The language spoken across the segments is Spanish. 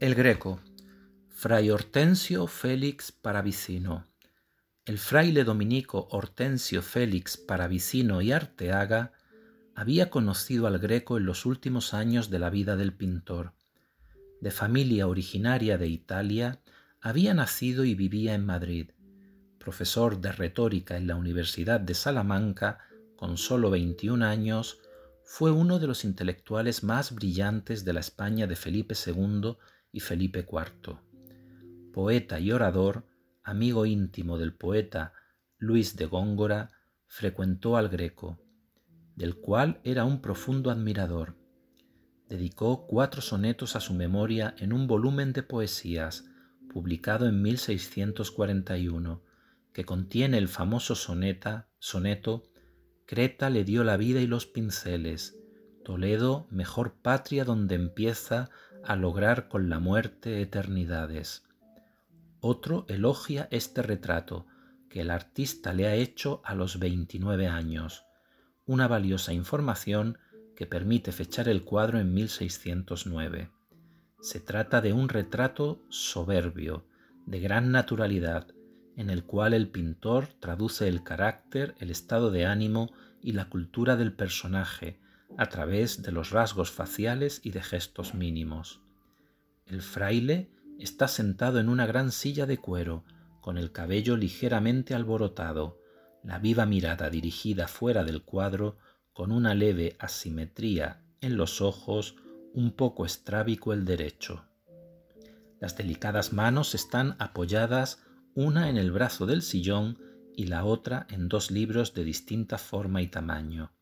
El Greco, Fray Hortensio Félix Paravicino. El fraile dominico Hortensio Félix Paravicino y Arteaga había conocido al Greco en los últimos años de la vida del pintor. De familia originaria de Italia, había nacido y vivía en Madrid. Profesor de retórica en la Universidad de Salamanca, con solo 21 años, fue uno de los intelectuales más brillantes de la España de Felipe II y Felipe IV. Poeta y orador, amigo íntimo del poeta Luis de Góngora, frecuentó al Greco, del cual era un profundo admirador. Dedicó cuatro sonetos a su memoria en un volumen de poesías, publicado en 1641, que contiene el famoso soneto Creta le dio la vida y los pinceles, Toledo, mejor patria donde empieza a lograr con la muerte eternidades. Otro elogia este retrato que el artista le ha hecho a los 29 años, una valiosa información que permite fechar el cuadro en 1609. Se trata de un retrato soberbio, de gran naturalidad, en el cual el pintor traduce el carácter, el estado de ánimo y la cultura del personaje, a través de los rasgos faciales y de gestos mínimos. El fraile está sentado en una gran silla de cuero, con el cabello ligeramente alborotado, la viva mirada dirigida fuera del cuadro, con una leve asimetría en los ojos, un poco estrábico el derecho. Las delicadas manos están apoyadas una en el brazo del sillón y la otra en dos libros de distinta forma y tamaño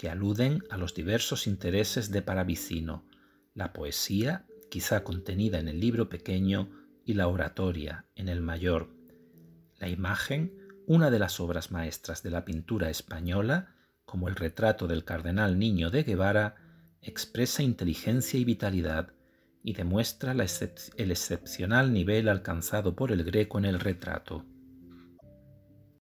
que aluden a los diversos intereses de Paravicino, la poesía, quizá contenida en el libro pequeño, y la oratoria en el mayor. La imagen, una de las obras maestras de la pintura española, como el retrato del cardenal Niño de Guevara, expresa inteligencia y vitalidad y demuestra el excepcional nivel alcanzado por el greco en el retrato.